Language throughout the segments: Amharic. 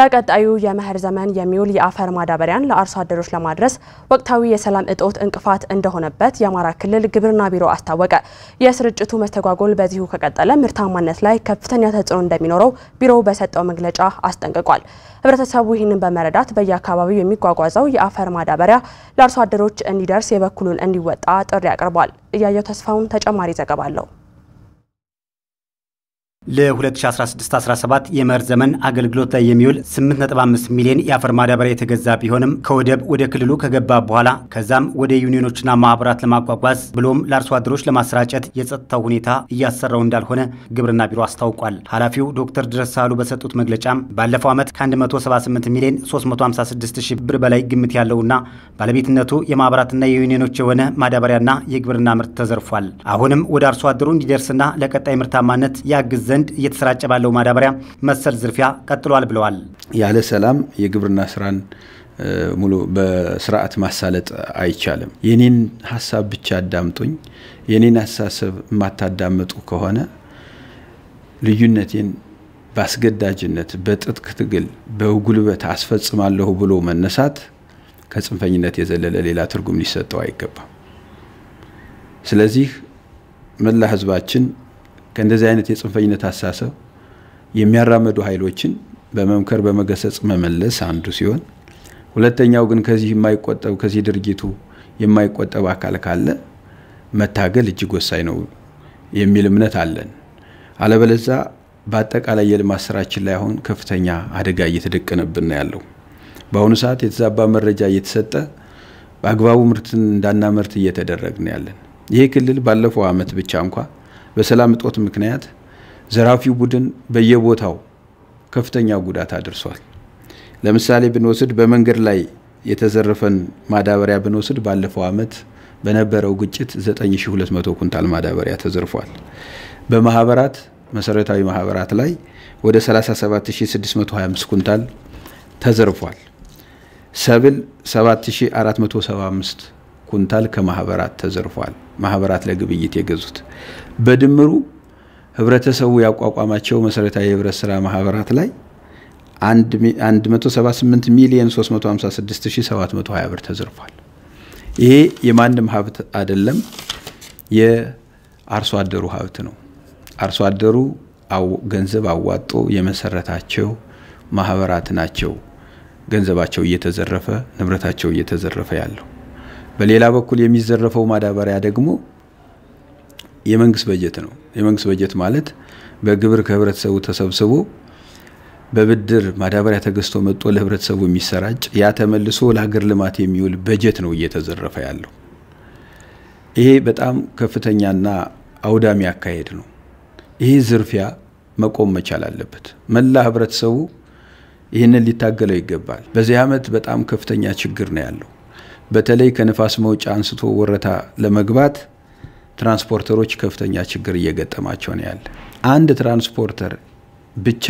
ለቀጣዩ የመኸር ዘመን የሚውል የአፈር ማዳበሪያን ለአርሶ አደሮች ለማድረስ ወቅታዊ የሰላም እጦት እንቅፋት እንደሆነበት የአማራ ክልል ግብርና ቢሮ አስታወቀ። የስርጭቱ መስተጓጎል በዚሁ ከቀጠለ ምርታማነት ላይ ከፍተኛ ተጽዕኖ እንደሚኖረው ቢሮው በሰጠው መግለጫ አስጠንቅቋል። ህብረተሰቡ ይህንን በመረዳት በየአካባቢው የሚጓጓዘው የአፈር ማዳበሪያ ለአርሶ አደሮች እንዲደርስ የበኩሉን እንዲወጣ ጥሪ አቅርቧል። እያየው ተስፋውን ተጨማሪ ዘገባ አለው። ለ2016-17 የመኸር ዘመን አገልግሎት ላይ የሚውል 8.5 ሚሊዮን የአፈር ማዳበሪያ የተገዛ ቢሆንም ከወደብ ወደ ክልሉ ከገባ በኋላ ከዛም ወደ ዩኒዮኖችና ማኅበራት ለማጓጓዝ ብሎም ለአርሶ አደሮች ለማሰራጨት የጸጥታው ሁኔታ እያሰራው እንዳልሆነ ግብርና ቢሮ አስታውቋል። ኃላፊው ዶክተር ድረሳሉ በሰጡት መግለጫም ባለፈው ዓመት ከ178 ሚሊዮን 356 ሺህ ብር በላይ ግምት ያለውና ባለቤትነቱ የማኅበራትና የዩኒዮኖች የሆነ ማዳበሪያና የግብርና ምርት ተዘርፏል። አሁንም ወደ አርሶ አደሩ እንዲደርስና ለቀጣይ ምርታማነት ያግዘን ዘንድ እየተሰራጨ ባለው ማዳበሪያ መሰል ዝርፊያ ቀጥሏል ብለዋል። ያለ ሰላም የግብርና ስራን ሙሉ በስርዓት ማሳለጥ አይቻልም። የኔን ሀሳብ ብቻ አዳምጡኝ። የኔን አስተሳሰብ የማታዳምጡ ከሆነ ልዩነቴን በአስገዳጅነት በጥጥቅ ትግል በጉልበት አስፈጽማለሁ ብሎ መነሳት ከጽንፈኝነት የዘለለ ሌላ ትርጉም ሊሰጠው አይገባም። ስለዚህ መላ ህዝባችን ከእንደዚህ አይነት የጽንፈኝነት አሳሰብ የሚያራመዱ ኃይሎችን በመምከር በመገሰጽ መመለስ አንዱ ሲሆን፣ ሁለተኛው ግን ከዚህ የማይቆጠብ ከዚህ ድርጊቱ የማይቆጠብ አካል ካለ መታገል እጅግ ወሳኝ ነው የሚል እምነት አለን። አለበለዛ በአጠቃላይ የልማት ስራችን ላይ አሁን ከፍተኛ አደጋ እየተደቀነብን ያለው በአሁኑ ሰዓት የተዛባ መረጃ እየተሰጠ በአግባቡ ምርትን እንዳናመርት እየተደረግን ያለን ይሄ ክልል ባለፈው አመት ብቻ እንኳ በሰላም እጦት ምክንያት ዘራፊው ቡድን በየቦታው ከፍተኛ ጉዳት አድርሷል። ለምሳሌ ብንወስድ በመንገድ ላይ የተዘረፈን ማዳበሪያ ብንወስድ ባለፈው ዓመት በነበረው ግጭት 9200 ኩንታል ማዳበሪያ ተዘርፏል። በማህበራት መሰረታዊ ማህበራት ላይ ወደ 37625 ኩንታል ተዘርፏል። ሰብል 7475 ኩንታል ከማህበራት ተዘርፏል። ማህበራት ለግብይት የገዙት በድምሩ ህብረተሰቡ ያቋቋማቸው መሰረታዊ የህብረት ስራ ማህበራት ላይ 178 ሚሊዮን 356720 ብር ተዘርፏል። ይሄ የማንም ሀብት አይደለም፣ የአርሶ አደሩ ሀብት ነው። አርሶ አደሩ ገንዘብ አዋጦ የመሰረታቸው ማህበራት ናቸው። ገንዘባቸው እየተዘረፈ ንብረታቸው እየተዘረፈ ያለው በሌላ በኩል የሚዘረፈው ማዳበሪያ ደግሞ የመንግስት በጀት ነው። የመንግስት በጀት ማለት በግብር ከህብረተሰቡ ተሰብስቦ በብድር ማዳበሪያ ተገዝቶ መጥቶ ለህብረተሰቡ የሚሰራጭ ያ ተመልሶ ለሀገር ልማት የሚውል በጀት ነው እየተዘረፈ ያለው። ይሄ በጣም ከፍተኛና አውዳሚ አካሄድ ነው። ይሄ ዝርፊያ መቆም መቻል አለበት። መላ ህብረተሰቡ ይህንን ሊታገለው ይገባል። በዚህ ዓመት በጣም ከፍተኛ ችግር ነው ያለው። በተለይ ከንፋስ መውጫ አንስቶ ወረታ ለመግባት ትራንስፖርተሮች ከፍተኛ ችግር እየገጠማቸው ነው ያለ። አንድ ትራንስፖርተር ብቻ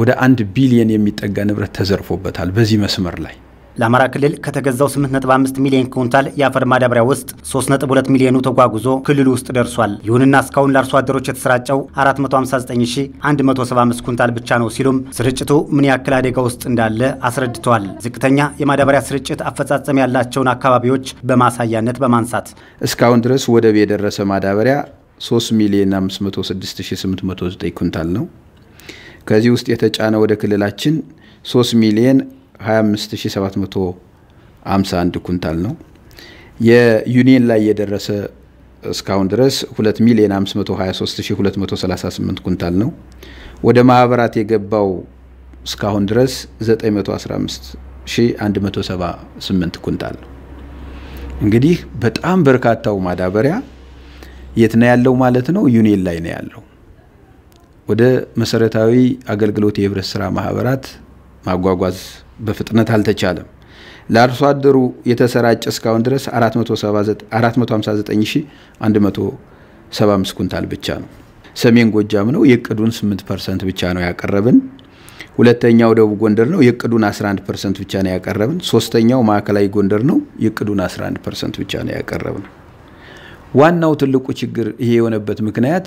ወደ አንድ ቢሊየን የሚጠጋ ንብረት ተዘርፎበታል በዚህ መስመር ላይ ለአማራ ክልል ከተገዛው 8.5 ሚሊዮን ኩንታል የአፈር ማዳበሪያ ውስጥ 3.2 ሚሊዮኑ ተጓጉዞ ክልሉ ውስጥ ደርሷል። ይሁንና እስካሁን ለአርሶ አደሮች የተሰራጨው 459175 ኩንታል ብቻ ነው ሲሉም ስርጭቱ ምን ያክል አደጋ ውስጥ እንዳለ አስረድተዋል። ዝቅተኛ የማዳበሪያ ስርጭት አፈጻጸም ያላቸውን አካባቢዎች በማሳያነት በማንሳት እስካሁን ድረስ ወደብ የደረሰ ማዳበሪያ 3 ሚሊዮን 506809 ኩንታል ነው። ከዚህ ውስጥ የተጫነ ወደ ክልላችን 3 ሚሊዮን 25751 ኩንታል ነው። የዩኒየን ላይ የደረሰ እስካሁን ድረስ 2 ሚሊዮን ኩንታል ነው። ወደ ማህበራት የገባው እስካሁን ድረስ 915178 ኩንታል ነው። እንግዲህ በጣም በርካታው ማዳበሪያ የት ነው ያለው ማለት ነው? ዩኒየን ላይ ነው ያለው። ወደ መሰረታዊ አገልግሎት የህብረት ስራ ማህበራት ማጓጓዝ በፍጥነት አልተቻለም። ለአርሶ አደሩ የተሰራጨ እስካሁን ድረስ 459175 ኩንታል ብቻ ነው። ሰሜን ጎጃም ነው የእቅዱን 8 ፐርሰንት ብቻ ነው ያቀረብን። ሁለተኛው ደቡብ ጎንደር ነው የእቅዱን 11 ፐርሰንት ብቻ ነው ያቀረብን። ሶስተኛው ማዕከላዊ ጎንደር ነው የእቅዱን 11 ፐርሰንት ብቻ ነው ያቀረብን። ዋናው ትልቁ ችግር ይሄ የሆነበት ምክንያት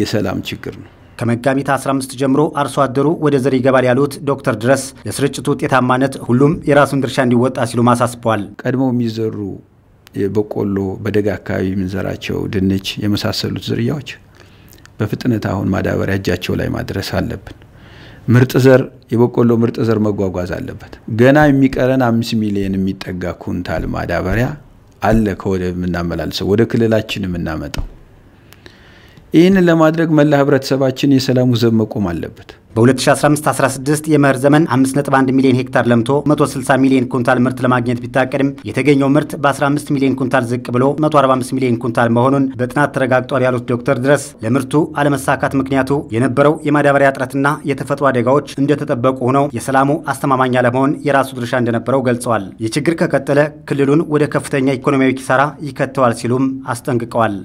የሰላም ችግር ነው። ከመጋቢት 15 ጀምሮ አርሶ አደሩ ወደ ዘር ይገባል ያሉት ዶክተር ድረስ ለስርጭቱ ውጤታማነት ሁሉም የራሱን ድርሻ እንዲወጣ ሲሉ አሳስበዋል። ቀድሞ የሚዘሩ የበቆሎ በደጋ አካባቢ የምንዘራቸው ድንች የመሳሰሉት ዝርያዎች በፍጥነት አሁን ማዳበሪያ እጃቸው ላይ ማድረስ አለብን። ምርጥ ዘር የበቆሎ ምርጥ ዘር መጓጓዝ አለበት። ገና የሚቀረን አምስት ሚሊዮን የሚጠጋ ኩንታል ማዳበሪያ አለ ከወደ የምናመላልሰው ወደ ክልላችን የምናመጣው ይህንን ለማድረግ መላ ህብረተሰባችን የሰላሙ ዘብ መቆም አለበት። በ2015-16 የመኸር ዘመን 5.1 ሚሊዮን ሄክታር ለምቶ 160 ሚሊዮን ኩንታል ምርት ለማግኘት ቢታቀድም የተገኘው ምርት በ15 ሚሊዮን ኩንታል ዝቅ ብሎ 145 ሚሊዮን ኩንታል መሆኑን በጥናት ተረጋግጧል ያሉት ዶክተር ድረስ ለምርቱ አለመሳካት ምክንያቱ የነበረው የማዳበሪያ እጥረትና የተፈጥሮ አደጋዎች እንደተጠበቁ ሆነው የሰላሙ አስተማማኝ አለመሆን የራሱ ድርሻ እንደነበረው ገልጸዋል። ይህ ችግር ከቀጠለ ክልሉን ወደ ከፍተኛ ኢኮኖሚያዊ ኪሳራ ይከተዋል ሲሉም አስጠንቅቀዋል።